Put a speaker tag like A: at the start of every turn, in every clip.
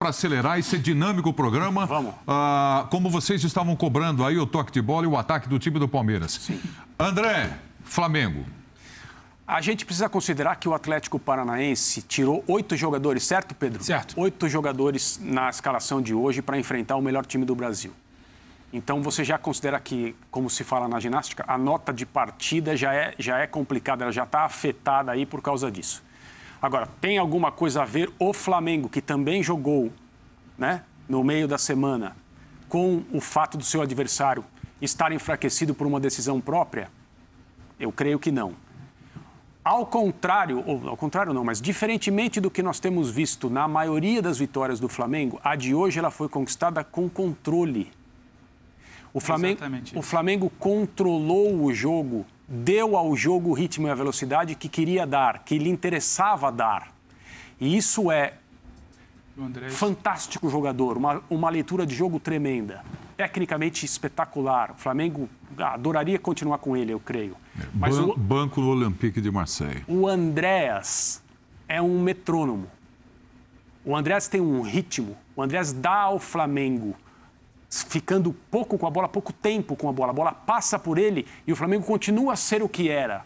A: para acelerar esse dinâmico programa. Vamos. Ah, como vocês estavam cobrando aí o toque de
B: bola e o ataque
A: do time do Palmeiras. Sim.
B: André, Flamengo. A gente precisa considerar que o Atlético Paranaense tirou oito jogadores, certo, Pedro? Certo. Oito jogadores na escalação de hoje para enfrentar o melhor time do Brasil. Então você já considera que, como se fala na ginástica, a nota de partida já é, já é complicada, ela já está afetada aí por causa disso. Agora, tem alguma coisa a ver o Flamengo, que também jogou né, no meio da semana, com o fato do seu adversário estar enfraquecido por uma decisão própria? Eu creio que não. Ao contrário, ou ao contrário não, mas diferentemente do que nós temos visto na maioria das vitórias do Flamengo, a de hoje ela foi conquistada com controle. O Flamengo, o Flamengo controlou o jogo deu ao jogo o ritmo e a velocidade que queria dar, que lhe interessava dar. E isso é fantástico jogador, uma, uma leitura de jogo tremenda. Tecnicamente espetacular. O Flamengo ah, adoraria continuar com ele, eu creio. É, Mas Ban o,
A: Banco do Olympique de Marseille.
B: O Andréas é um metrônomo. O Andréas tem um ritmo. O Andréas dá ao Flamengo ficando pouco com a bola, pouco tempo com a bola. A bola passa por ele e o Flamengo continua a ser o que era.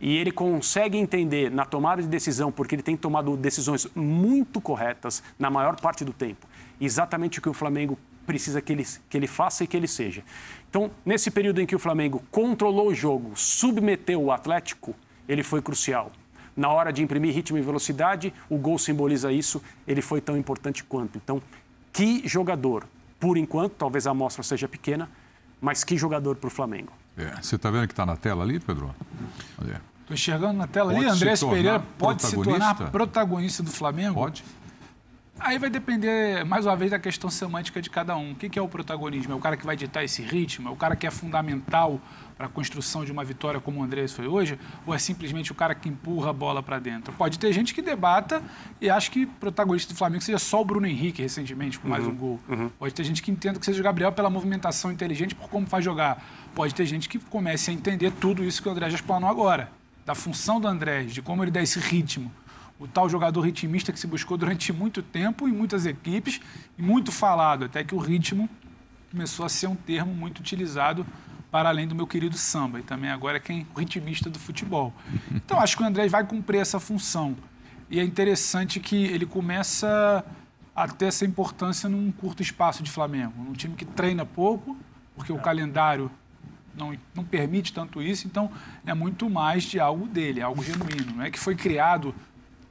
B: E ele consegue entender na tomada de decisão, porque ele tem tomado decisões muito corretas na maior parte do tempo. Exatamente o que o Flamengo precisa que ele, que ele faça e que ele seja. Então, nesse período em que o Flamengo controlou o jogo, submeteu o Atlético, ele foi crucial. Na hora de imprimir ritmo e velocidade, o gol simboliza isso, ele foi tão importante quanto. Então, que jogador, por enquanto, talvez a amostra seja pequena, mas que jogador para o Flamengo.
A: É, você está vendo que está na tela ali, Pedro? Estou
C: enxergando na tela pode ali. Andrés Pereira pode se tornar protagonista do Flamengo? Pode. Aí vai depender, mais uma vez, da questão semântica de cada um. O que é o protagonismo? É o cara que vai ditar esse ritmo? É o cara que é fundamental para a construção de uma vitória como o Andrés foi hoje? Ou é simplesmente o cara que empurra a bola para dentro? Pode ter gente que debata e acha que protagonista do Flamengo seja só o Bruno Henrique recentemente, com mais uhum, um gol. Uhum. Pode ter gente que entenda que seja o Gabriel pela movimentação inteligente, por como faz jogar. Pode ter gente que comece a entender tudo isso que o André já explanou agora. Da função do Andrés, de como ele dá esse ritmo o tal jogador ritmista que se buscou durante muito tempo em muitas equipes e muito falado, até que o ritmo começou a ser um termo muito utilizado para além do meu querido samba, e também agora é quem o ritmista do futebol. Então acho que o André vai cumprir essa função. E é interessante que ele começa a ter essa importância num curto espaço de Flamengo, num time que treina pouco, porque o é. calendário não, não permite tanto isso, então é muito mais de algo dele, algo genuíno, não é que foi criado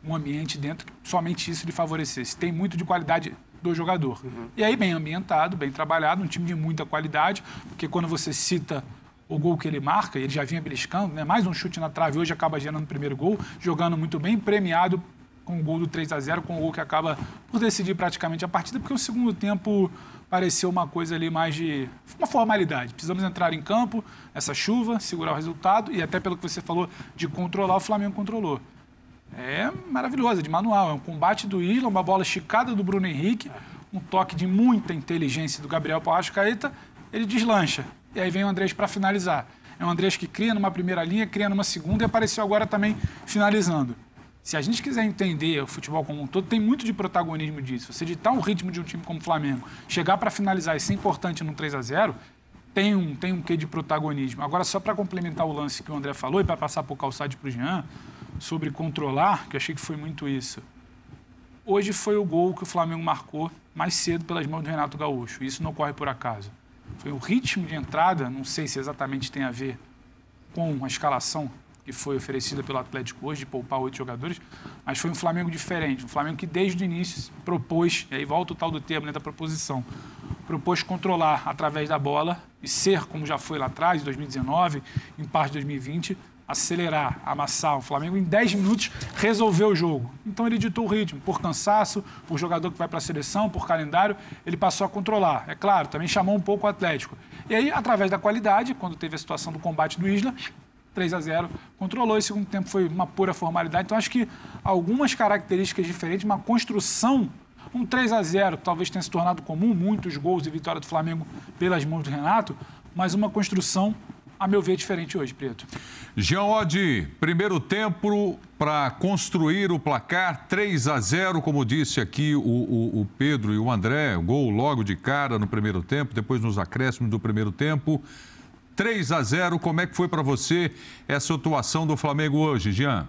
C: um ambiente dentro que somente isso lhe favorecesse. Tem muito de qualidade do jogador. Uhum. E aí, bem ambientado, bem trabalhado, um time de muita qualidade, porque quando você cita o gol que ele marca, ele já vinha beliscando, né? mais um chute na trave, hoje acaba gerando o primeiro gol, jogando muito bem, premiado com o gol do 3 a 0 com o gol que acaba por decidir praticamente a partida, porque o segundo tempo pareceu uma coisa ali mais de uma formalidade. Precisamos entrar em campo, essa chuva, segurar o resultado e até pelo que você falou de controlar, o Flamengo controlou é maravilhosa, é de manual. É um combate do Isla, uma bola esticada do Bruno Henrique, um toque de muita inteligência do Gabriel Palascaeta, ele deslancha. E aí vem o Andrés para finalizar. É um Andrés que cria numa primeira linha, cria numa segunda e apareceu agora também finalizando. Se a gente quiser entender o futebol como um todo, tem muito de protagonismo disso. Você editar o ritmo de um time como o Flamengo, chegar para finalizar e ser importante no 3 a 0 tem um, tem um quê de protagonismo. Agora, só para complementar o lance que o André falou e para passar por calçado para o Jean, sobre controlar, que achei que foi muito isso. Hoje foi o gol que o Flamengo marcou mais cedo pelas mãos do Renato Gaúcho. Isso não ocorre por acaso. Foi o ritmo de entrada, não sei se exatamente tem a ver com a escalação que foi oferecida pelo Atlético hoje, de poupar oito jogadores, mas foi um Flamengo diferente. Um Flamengo que desde o início propôs, e aí volta o tal do termo né, da proposição, propôs controlar através da bola e ser, como já foi lá atrás, em 2019, em parte de 2020, acelerar, amassar. O Flamengo, em 10 minutos, resolveu o jogo. Então ele ditou o ritmo, por cansaço, por jogador que vai para a seleção, por calendário, ele passou a controlar. É claro, também chamou um pouco o Atlético. E aí, através da qualidade, quando teve a situação do combate do Isla, 3 a 0 controlou. E segundo tempo foi uma pura formalidade. Então acho que algumas características diferentes, uma construção. Um 3 a 0 talvez tenha se tornado comum, muitos gols e vitória do Flamengo pelas mãos do Renato, mas uma construção a meu ver, é diferente hoje, Preto.
A: Jean Oddi, primeiro tempo para construir o placar 3 a 0, como disse aqui o, o, o Pedro e o André, gol logo de cara no primeiro tempo, depois nos acréscimos do primeiro tempo. 3 a 0, como é que foi para você essa atuação do Flamengo hoje, Jean?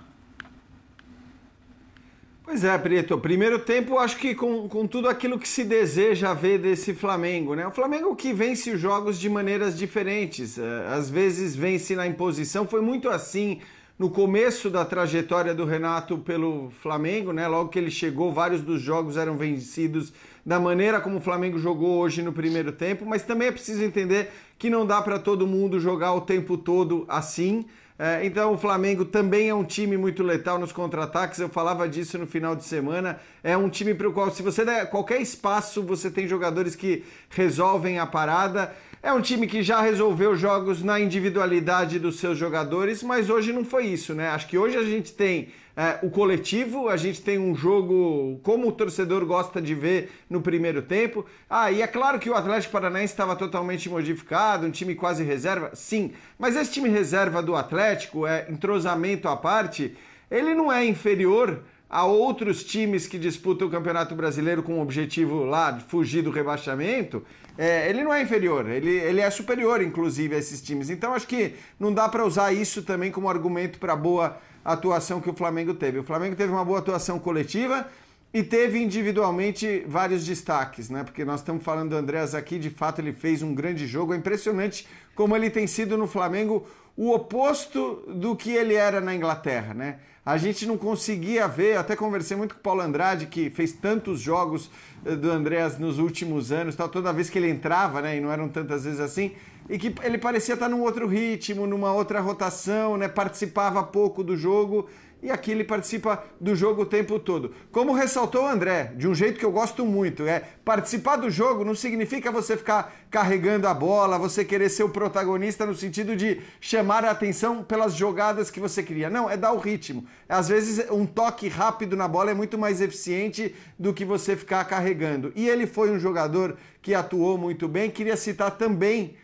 D: Pois é, Prieto. Primeiro tempo, acho que com, com tudo aquilo que se deseja ver desse Flamengo, né? O Flamengo que vence os jogos de maneiras diferentes. Eh, às vezes vence na imposição. Foi muito assim no começo da trajetória do Renato pelo Flamengo, né? Logo que ele chegou, vários dos jogos eram vencidos da maneira como o Flamengo jogou hoje no primeiro tempo, mas também é preciso entender que não dá para todo mundo jogar o tempo todo assim. É, então o Flamengo também é um time muito letal nos contra-ataques. Eu falava disso no final de semana. É um time para o qual, se você der qualquer espaço, você tem jogadores que resolvem a parada. É um time que já resolveu jogos na individualidade dos seus jogadores, mas hoje não foi isso, né? Acho que hoje a gente tem é, o coletivo, a gente tem um jogo como o torcedor gosta de ver no primeiro tempo. Ah, e é claro que o Atlético Paranaense estava totalmente modificado, um time quase reserva, sim, mas esse time reserva do Atlético, é entrosamento à parte, ele não é inferior Há outros times que disputam o Campeonato Brasileiro com o objetivo lá de fugir do rebaixamento. É, ele não é inferior, ele, ele é superior, inclusive, a esses times. Então acho que não dá para usar isso também como argumento para a boa atuação que o Flamengo teve. O Flamengo teve uma boa atuação coletiva, e teve individualmente vários destaques, né? Porque nós estamos falando do Andréas aqui, de fato ele fez um grande jogo. É impressionante como ele tem sido no Flamengo o oposto do que ele era na Inglaterra, né? A gente não conseguia ver, até conversei muito com o Paulo Andrade, que fez tantos jogos eh, do Andréas nos últimos anos, tal, toda vez que ele entrava, né, e não eram tantas vezes assim, e que ele parecia estar num outro ritmo, numa outra rotação, né, participava pouco do jogo, e aqui ele participa do jogo o tempo todo. Como ressaltou o André, de um jeito que eu gosto muito, é participar do jogo não significa você ficar carregando a bola, você querer ser o protagonista no sentido de chamar a atenção pelas jogadas que você cria. Não, é dar o ritmo. Às vezes um toque rápido na bola é muito mais eficiente do que você ficar carregando. E ele foi um jogador que atuou muito bem. Queria citar também,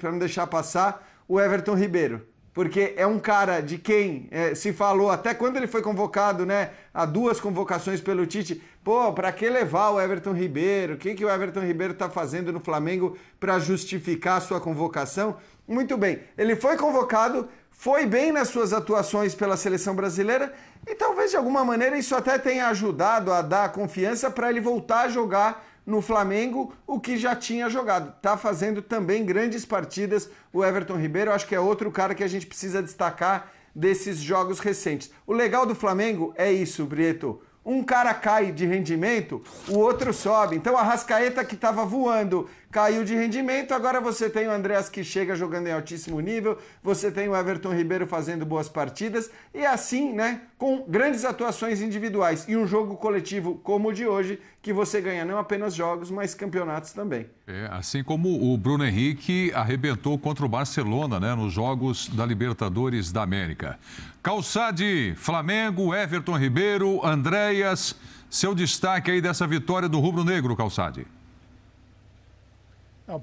D: para não deixar passar, o Everton Ribeiro porque é um cara de quem é, se falou até quando ele foi convocado, né? A duas convocações pelo Tite. Pô, para que levar o Everton Ribeiro? O que, que o Everton Ribeiro está fazendo no Flamengo para justificar a sua convocação? Muito bem, ele foi convocado, foi bem nas suas atuações pela seleção brasileira e talvez de alguma maneira isso até tenha ajudado a dar confiança para ele voltar a jogar no Flamengo o que já tinha jogado. Está fazendo também grandes partidas o Everton Ribeiro. Acho que é outro cara que a gente precisa destacar desses jogos recentes. O legal do Flamengo é isso, Brieto um cara cai de rendimento, o outro sobe. Então a Rascaeta que estava voando caiu de rendimento, agora você tem o Andreas que chega jogando em altíssimo nível, você tem o Everton Ribeiro fazendo boas partidas e é assim, né, com grandes atuações individuais e um jogo coletivo como o de hoje, que você ganha não apenas jogos, mas campeonatos também.
A: É, assim como o Bruno Henrique arrebentou contra o Barcelona, né, nos jogos da Libertadores da América. Calçade, Flamengo, Everton Ribeiro, André Candeias. Seu destaque aí dessa vitória do Rubro Negro, Calçade.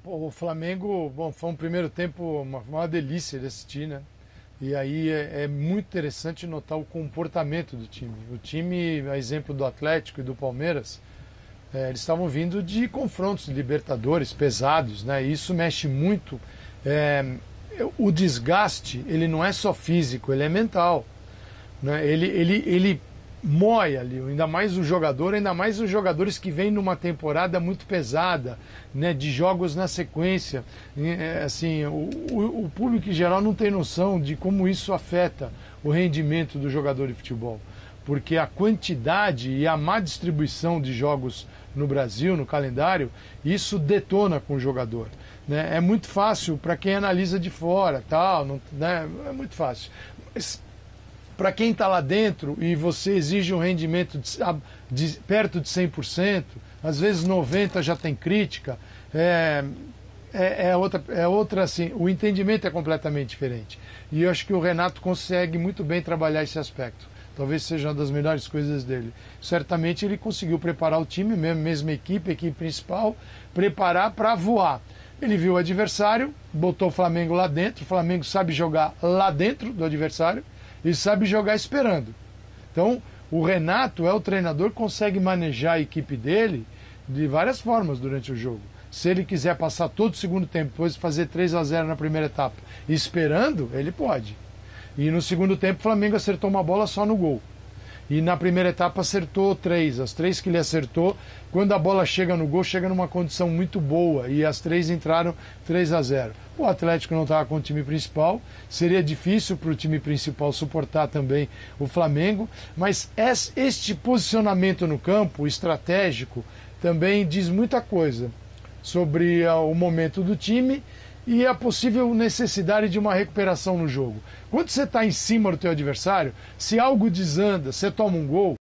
E: O Flamengo, bom, foi um primeiro tempo uma, uma delícia de assistir, né? E aí é, é, muito interessante notar o comportamento do time. O time, a exemplo do Atlético e do Palmeiras, é, eles estavam vindo de confrontos de libertadores pesados, né? E isso mexe muito. É, o desgaste, ele não é só físico, ele é mental. Né? Ele, ele, ele mói ali, ainda mais o jogador, ainda mais os jogadores que vêm numa temporada muito pesada, né, de jogos na sequência. É, assim, o, o, público em geral não tem noção de como isso afeta o rendimento do jogador de futebol, porque a quantidade e a má distribuição de jogos no Brasil, no calendário, isso detona com o jogador. Né? É muito fácil para quem analisa de fora, tal, não, né? é muito fácil. Mas para quem está lá dentro e você exige um rendimento de, de, perto de 100%, às vezes 90% já tem crítica, é, é, é, outra, é outra assim, o entendimento é completamente diferente. E eu acho que o Renato consegue muito bem trabalhar esse aspecto. Talvez seja uma das melhores coisas dele. Certamente ele conseguiu preparar o time, mesmo, mesma equipe, equipe principal, preparar para voar. Ele viu o adversário, botou o Flamengo lá dentro, o Flamengo sabe jogar lá dentro do adversário, e sabe jogar esperando. Então, o Renato é o treinador que consegue manejar a equipe dele de várias formas durante o jogo. Se ele quiser passar todo o segundo tempo, depois fazer 3 a 0 na primeira etapa, esperando, ele pode. E no segundo tempo, o Flamengo acertou uma bola só no gol e na primeira etapa acertou três. As três que ele acertou, quando a bola chega no gol, chega numa condição muito boa e as três entraram 3 a 0. O Atlético não estava com o time principal, seria difícil para o time principal suportar também o Flamengo, mas este posicionamento no campo estratégico também diz muita coisa sobre ah, o momento do time e a possível necessidade de uma recuperação no jogo. Quando você está em cima do teu adversário, se algo desanda, você toma um gol,